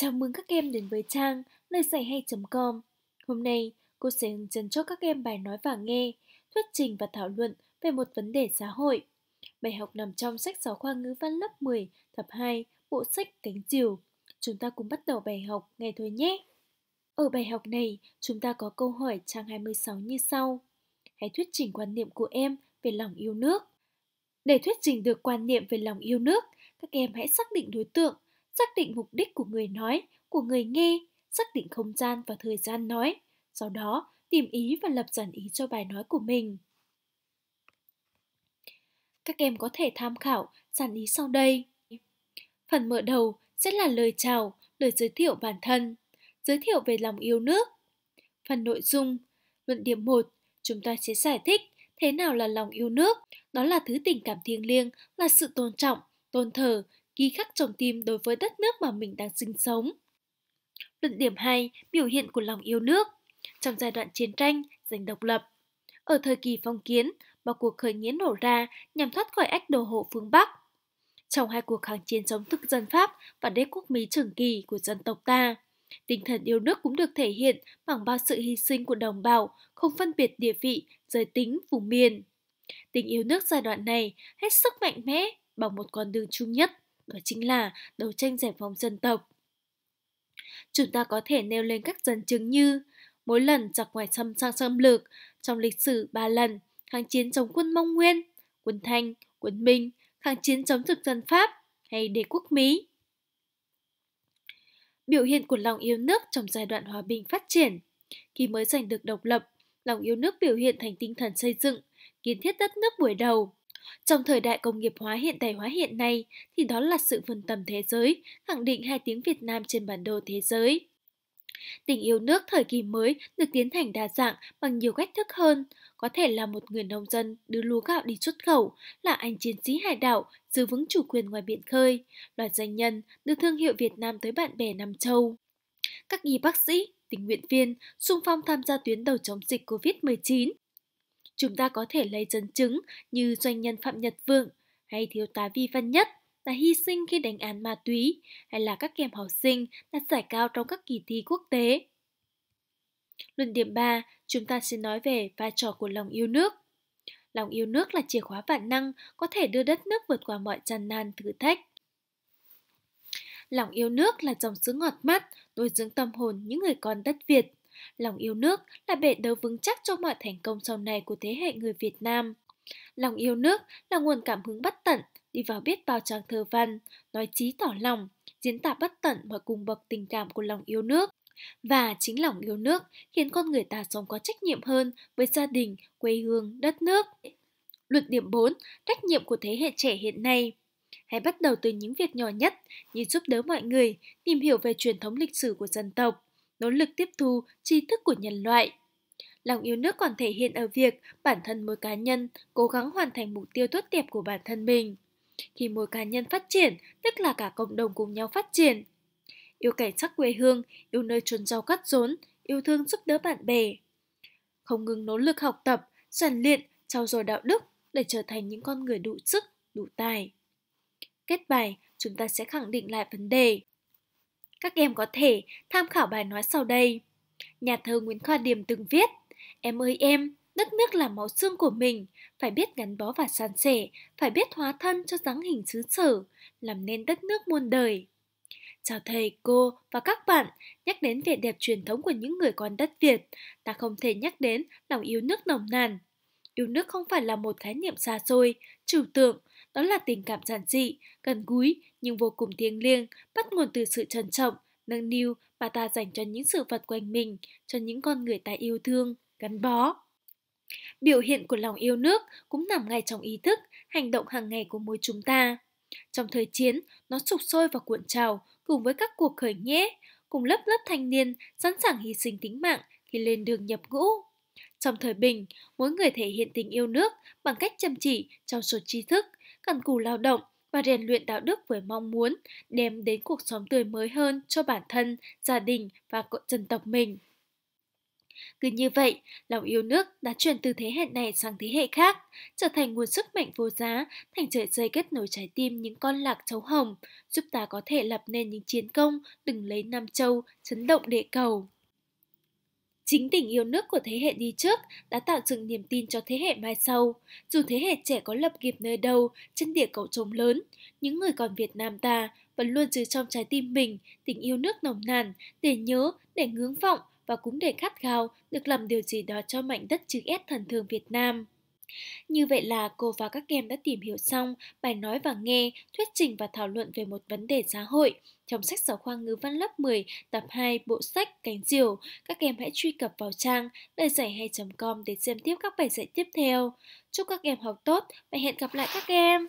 Chào mừng các em đến với trang nơi dạy hay.com. Hôm nay, cô sẽ hướng dẫn cho các em bài nói và nghe, thuyết trình và thảo luận về một vấn đề xã hội. Bài học nằm trong sách giáo khoa ngữ văn lớp 10, tập 2, bộ sách Cánh Diều. Chúng ta cùng bắt đầu bài học ngay thôi nhé. Ở bài học này, chúng ta có câu hỏi trang 26 như sau. Hãy thuyết trình quan niệm của em về lòng yêu nước. Để thuyết trình được quan niệm về lòng yêu nước, các em hãy xác định đối tượng xác định mục đích của người nói, của người nghe, xác định không gian và thời gian nói, sau đó tìm ý và lập dàn ý cho bài nói của mình. Các em có thể tham khảo dàn ý sau đây. Phần mở đầu sẽ là lời chào, lời giới thiệu bản thân, giới thiệu về lòng yêu nước. Phần nội dung, luận điểm 1, chúng ta sẽ giải thích thế nào là lòng yêu nước, đó là thứ tình cảm thiêng liêng, là sự tôn trọng, tôn thờ, ghi khắc trong tim đối với đất nước mà mình đang sinh sống. Luận điểm 2. Biểu hiện của lòng yêu nước Trong giai đoạn chiến tranh, giành độc lập Ở thời kỳ phong kiến, một cuộc khởi nghĩa nổ ra nhằm thoát khỏi ách đồ hộ phương Bắc. Trong hai cuộc kháng chiến chống thực dân Pháp và đế quốc Mỹ trường kỳ của dân tộc ta, tinh thần yêu nước cũng được thể hiện bằng bao sự hy sinh của đồng bào, không phân biệt địa vị, giới tính, vùng miền. Tình yêu nước giai đoạn này hết sức mạnh mẽ bằng một con đường chung nhất đó chính là đấu tranh giải phóng dân tộc. Chúng ta có thể nêu lên các dẫn chứng như mỗi lần giặc ngoại xâm sang xâm lược, trong lịch sử ba lần, kháng chiến chống quân Mông Nguyên, quân Thanh, quân Minh, kháng chiến chống thực dân Pháp hay đế quốc Mỹ. Biểu hiện của lòng yêu nước trong giai đoạn hòa bình phát triển, khi mới giành được độc lập, lòng yêu nước biểu hiện thành tinh thần xây dựng, kiến thiết đất nước buổi đầu, trong thời đại công nghiệp hóa hiện đại hóa hiện nay thì đó là sự vươn tầm thế giới, khẳng định hai tiếng Việt Nam trên bản đồ thế giới. Tình yêu nước thời kỳ mới được tiến hành đa dạng bằng nhiều cách thức hơn, có thể là một người nông dân đưa lúa gạo đi xuất khẩu, là anh chiến sĩ hải đảo giữ vững chủ quyền ngoài biển khơi, loạt doanh nhân đưa thương hiệu Việt Nam tới bạn bè Nam Châu. Các y bác sĩ, tình nguyện viên xung phong tham gia tuyến đầu chống dịch COVID-19 chúng ta có thể lấy dẫn chứng như doanh nhân Phạm Nhật Vượng hay thiếu tá Vi Văn Nhất đã hy sinh khi đánh án ma túy hay là các kèm học sinh đạt giải cao trong các kỳ thi quốc tế. Luận điểm 3, chúng ta sẽ nói về vai trò của lòng yêu nước. Lòng yêu nước là chìa khóa vạn năng có thể đưa đất nước vượt qua mọi gian nan thử thách. Lòng yêu nước là dòng sữa ngọt mát, nuôi dưỡng tâm hồn những người con đất Việt, Lòng yêu nước là bệ đỡ vững chắc cho mọi thành công sau này của thế hệ người Việt Nam. Lòng yêu nước là nguồn cảm hứng bất tận, đi vào biết bao trang thơ văn, nói chí tỏ lòng, diễn tả bất tận mọi cung bậc tình cảm của lòng yêu nước. Và chính lòng yêu nước khiến con người ta sống có trách nhiệm hơn với gia đình, quê hương, đất nước. Luận điểm 4, trách nhiệm của thế hệ trẻ hiện nay. Hãy bắt đầu từ những việc nhỏ nhất như giúp đỡ mọi người, tìm hiểu về truyền thống lịch sử của dân tộc, nỗ lực tiếp thu tri thức của nhân loại. Lòng yêu nước còn thể hiện ở việc bản thân mỗi cá nhân cố gắng hoàn thành mục tiêu tốt đẹp của bản thân mình. Khi mỗi cá nhân phát triển, tức là cả cộng đồng cùng nhau phát triển. Yêu cảnh sắc quê hương, yêu nơi trốn rau cắt rốn, yêu thương giúp đỡ bạn bè. Không ngừng nỗ lực học tập, rèn luyện, trau dồi đạo đức để trở thành những con người đủ sức, đủ tài. Kết bài, chúng ta sẽ khẳng định lại vấn đề các em có thể tham khảo bài nói sau đây. Nhà thơ Nguyễn Khoa Điềm từng viết, Em ơi em, đất nước là máu xương của mình, phải biết gắn bó và san sẻ, phải biết hóa thân cho dáng hình xứ sở, làm nên đất nước muôn đời. Chào thầy, cô và các bạn, nhắc đến vẻ đẹp truyền thống của những người con đất Việt, ta không thể nhắc đến lòng yêu nước nồng nàn, Yêu nước không phải là một khái niệm xa xôi, trừu tượng, đó là tình cảm giản dị, gần gũi nhưng vô cùng thiêng liêng, bắt nguồn từ sự trân trọng, nâng niu mà ta dành cho những sự vật quanh mình, cho những con người ta yêu thương, gắn bó. Biểu hiện của lòng yêu nước cũng nằm ngay trong ý thức, hành động hàng ngày của mỗi chúng ta. Trong thời chiến, nó sục sôi và cuộn trào cùng với các cuộc khởi nghĩa, cùng lớp lớp thanh niên sẵn sàng hy sinh tính mạng khi lên đường nhập ngũ. Trong thời bình, mỗi người thể hiện tình yêu nước bằng cách chăm chỉ trong số trí thức, cần cù lao động và rèn luyện đạo đức với mong muốn đem đến cuộc sống tươi mới hơn cho bản thân, gia đình và cộng dân tộc mình. Cứ như vậy, lòng yêu nước đã truyền từ thế hệ này sang thế hệ khác, trở thành nguồn sức mạnh vô giá, thành sợi dây kết nối trái tim những con lạc châu hồng, giúp ta có thể lập nên những chiến công từng lấy Nam Châu, chấn động địa cầu. Chính tình yêu nước của thế hệ đi trước đã tạo dựng niềm tin cho thế hệ mai sau. Dù thế hệ trẻ có lập nghiệp nơi đâu, trên địa cầu trống lớn, những người còn Việt Nam ta vẫn luôn giữ trong trái tim mình tình yêu nước nồng nàn để nhớ, để ngưỡng vọng và cũng để khát khao được làm điều gì đó cho mảnh đất chữ S thần thường Việt Nam. Như vậy là cô và các em đã tìm hiểu xong bài nói và nghe, thuyết trình và thảo luận về một vấn đề xã hội trong sách giáo khoa ngữ văn lớp 10 tập 2 bộ sách Cánh diều. Các em hãy truy cập vào trang lời giải hay.com để xem tiếp các bài dạy tiếp theo. Chúc các em học tốt và hẹn gặp lại các em!